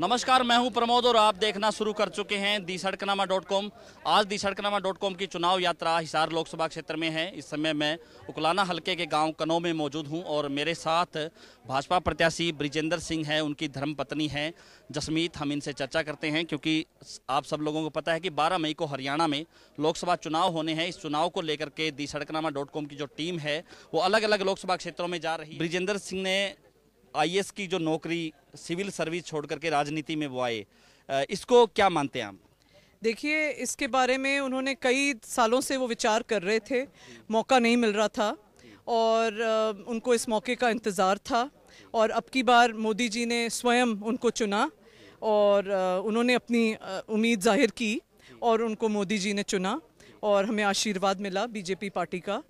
नमस्कार मैं हूं प्रमोद और आप देखना शुरू कर चुके हैं दी सड़कनामा डॉट कॉम आज दी सड़कनामा डॉट कॉम की चुनाव यात्रा हिसार लोकसभा क्षेत्र में है इस समय मैं उकलाना हलके के गांव कनौ में मौजूद हूं और मेरे साथ भाजपा प्रत्याशी ब्रिजेंद्र सिंह हैं उनकी धर्मपत्नी हैं जसमीत हम इनसे चर्चा करते हैं क्योंकि आप सब लोगों को पता है कि बारह मई को हरियाणा में लोकसभा चुनाव होने हैं इस चुनाव को लेकर के दी सड़कनामा डॉट कॉम की जो टीम है वो अलग अलग लोकसभा क्षेत्रों में जा रही ब्रिजेंद्र सिंह ने आईएएस की जो नौकरी सिविल सर्विस छोड़ करके राजनीति में वो आए इसको क्या मानते हैं आप देखिए इसके बारे में उन्होंने कई सालों से वो विचार कर रहे थे मौका नहीं मिल रहा था और उनको इस मौके का इंतज़ार था और अब की बार मोदी जी ने स्वयं उनको चुना और उन्होंने अपनी उम्मीद जाहिर की और उनको मोदी जी ने चुना और हमें आशीर्वाद मिला बीजेपी पार्टी का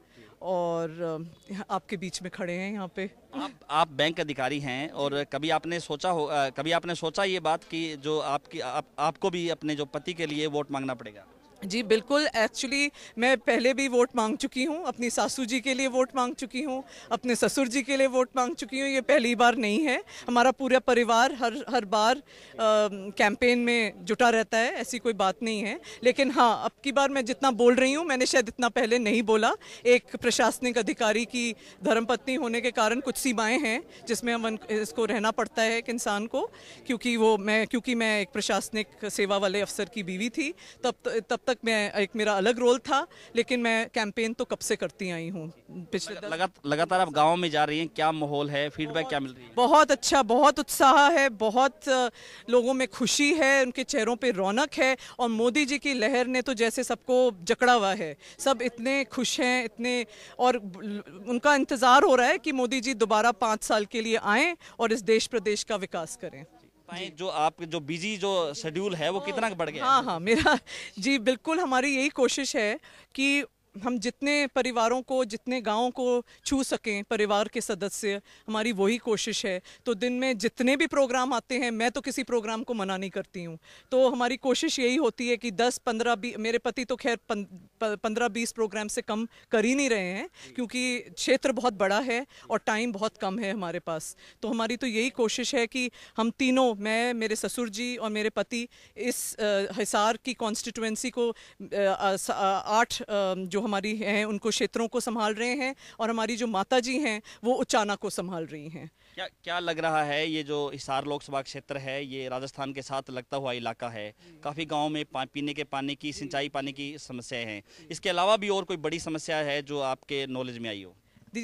और आपके बीच में खड़े हैं यहाँ पे आप आप बैंक अधिकारी हैं और कभी आपने सोचा हो कभी आपने सोचा ये बात कि जो आपकी आप, आपको भी अपने जो पति के लिए वोट मांगना पड़ेगा जी बिल्कुल एक्चुअली मैं पहले भी वोट मांग चुकी हूँ अपनी सासू जी के लिए वोट मांग चुकी हूँ अपने ससुर जी के लिए वोट मांग चुकी हूँ ये पहली बार नहीं है हमारा पूरा परिवार हर हर बार कैंपेन में जुटा रहता है ऐसी कोई बात नहीं है लेकिन हाँ अब की बार मैं जितना बोल रही हूँ मैंने शायद इतना पहले नहीं बोला एक प्रशासनिक अधिकारी की धर्मपत्नी होने के कारण कुछ सीमाएँ हैं जिसमें हम इसको रहना पड़ता है एक इंसान को क्योंकि वो मैं क्योंकि मैं एक प्रशासनिक सेवा वाले अफसर की बीवी थी तब तब तक तक मैं एक मेरा अलग रोल था लेकिन मैं कैंपेन तो कब से करती आई हूँ पिछले लगातार आप गाँव में जा रही हैं क्या माहौल है फीडबैक क्या मिल रही है बहुत अच्छा बहुत उत्साह है बहुत लोगों में खुशी है उनके चेहरों पर रौनक है और मोदी जी की लहर ने तो जैसे सबको जकड़ा हुआ है सब इतने खुश हैं इतने और उनका इंतज़ार हो रहा है कि मोदी जी दोबारा पाँच साल के लिए आएँ और इस देश प्रदेश का विकास करें जो आपके जो बिजी जो शेड्यूल है वो हाँ। कितना बढ़ गया हाँ हाँ मेरा जी बिल्कुल हमारी यही कोशिश है कि हम जितने परिवारों को जितने गाँव को छू सकें परिवार के सदस्य हमारी वही कोशिश है तो दिन में जितने भी प्रोग्राम आते हैं मैं तो किसी प्रोग्राम को मना नहीं करती हूँ तो हमारी कोशिश यही होती है कि दस पंद्रह बी मेरे पति तो खैर पंद्रह बीस प्रोग्राम से कम कर ही नहीं रहे हैं क्योंकि क्षेत्र बहुत बड़ा है और टाइम बहुत कम है हमारे पास तो हमारी तो यही कोशिश है कि हम तीनों मैं मेरे ससुर जी और मेरे पति इस हिसार की कॉन्स्टिट्यूंसी को आठ जो हमारी हैं उनको क्षेत्रों को संभाल रहे हैं और हमारी जो माता जी हैं वो उचाना को संभाल रही हैं क्या क्या लग रहा है ये जो हिसार लोकसभा क्षेत्र है ये राजस्थान के साथ लगता हुआ इलाका है काफ़ी गाँव में पीने के पानी की सिंचाई पानी की समस्याएँ हैं इसके अलावा भी और कोई बड़ी समस्या है जो आपके नॉलेज में आई हो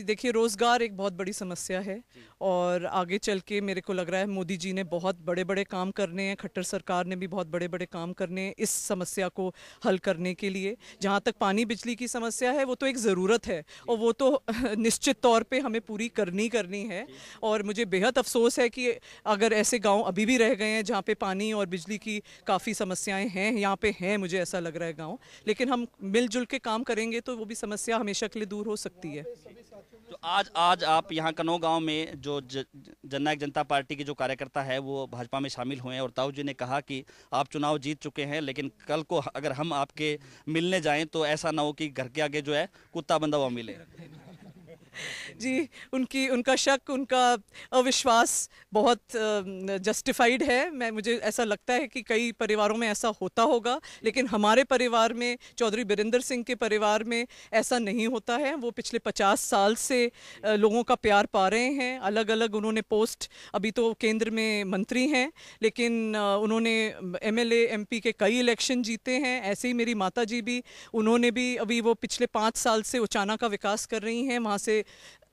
देखिए रोज़गार एक बहुत बड़ी समस्या है और आगे चल के मेरे को लग रहा है मोदी जी ने बहुत बड़े बड़े काम करने हैं खट्टर सरकार ने भी बहुत बड़े बड़े काम करने हैं इस समस्या को हल करने के लिए जहाँ तक पानी बिजली की समस्या है वो तो एक ज़रूरत है और वो तो निश्चित तौर पर हमें पूरी करनी करनी है और मुझे बेहद अफसोस है कि अगर ऐसे गाँव अभी भी रह गए हैं जहाँ पर पानी और बिजली की काफ़ी समस्याएँ हैं यहाँ पर हैं मुझे ऐसा लग रहा है गाँव लेकिन हम मिलजुल के काम करेंगे तो वो भी समस्या हमेशा के लिए दूर हो सकती है आज आज आप यहाँ कनो गांव में जो ज, जननायक जनता पार्टी के जो कार्यकर्ता है वो भाजपा में शामिल हुए हैं और ताऊ जी ने कहा कि आप चुनाव जीत चुके हैं लेकिन कल को अगर हम आपके मिलने जाएं तो ऐसा ना हो कि घर के आगे जो है कुत्ता बंदा हुआ मिले जी उनकी उनका शक उनका अविश्वास बहुत जस्टिफाइड है मैं मुझे ऐसा लगता है कि कई परिवारों में ऐसा होता होगा लेकिन हमारे परिवार में चौधरी बिरेंद्र सिंह के परिवार में ऐसा नहीं होता है वो पिछले पचास साल से लोगों का प्यार पा रहे हैं अलग अलग उन्होंने पोस्ट अभी तो केंद्र में मंत्री हैं लेकिन उन्होंने एम एल के कई इलेक्शन जीते हैं ऐसे ही मेरी माता जी भी उन्होंने भी अभी वो पिछले पाँच साल से उचाना का विकास कर रही हैं वहाँ से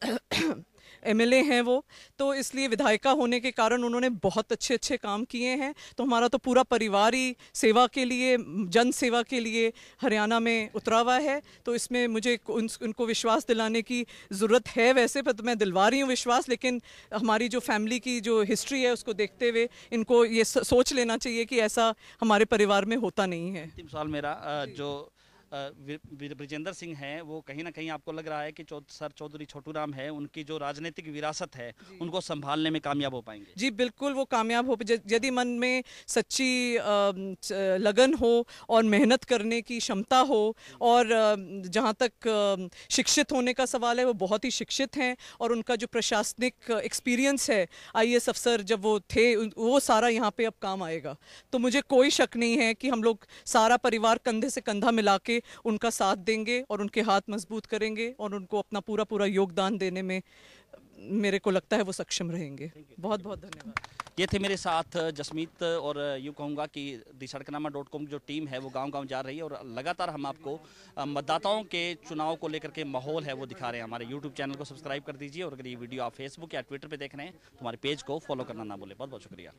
से एमएलए हैं वो तो इसलिए विधायिका होने के कारण उन्होंने बहुत अच्छे अच्छे काम किए हैं तो हमारा तो पूरा परिवार ही सेवा के लिए जन सेवा के लिए हरियाणा में उतरा हुआ है तो इसमें मुझे उन, उनको विश्वास दिलाने की ज़रूरत है वैसे पर तो मैं दिलवा रही हूँ विश्वास लेकिन हमारी जो फैमिली की जो हिस्ट्री है उसको देखते हुए इनको ये सोच लेना चाहिए कि ऐसा हमारे परिवार में होता नहीं है साल मेरा जो ब्रजेंद्र सिंह हैं वो कहीं ना कहीं आपको लग रहा है कि सर चौधरी छोटू राम है उनकी जो राजनीतिक विरासत है उनको संभालने में कामयाब हो पाएंगे जी बिल्कुल वो कामयाब हो यदि मन में सच्ची लगन हो और मेहनत करने की क्षमता हो और जहाँ तक शिक्षित होने का सवाल है वो बहुत ही शिक्षित हैं और उनका जो प्रशासनिक एक्सपीरियंस है आई अफसर जब वो थे वो सारा यहाँ पे अब काम आएगा तो मुझे कोई शक नहीं है कि हम लोग सारा परिवार कंधे से कंधा मिला के उनका साथ देंगे और उनके हाथ मजबूत करेंगे और उनको अपना पूरा पूरा योगदान देने में मेरे को लगता है वो सक्षम रहेंगे बहुत बहुत धन्यवाद ये थे मेरे साथ जसमीत और यूँ कहूँगा कि दी सड़कनामा डॉट कॉम जो टीम है वो गांव गांव जा रही है और लगातार हम आपको मतदाताओं के चुनाव को लेकर के माहौल है वो दिखा रहे हैं हमारे यूट्यूब चैनल को सब्सक्राइब कर दीजिए और अगर ये वीडियो आप फेसबुक या ट्विटर पर देख रहे हैं तो हमारे पेज को फॉलो करना ना बोले बहुत बहुत शुक्रिया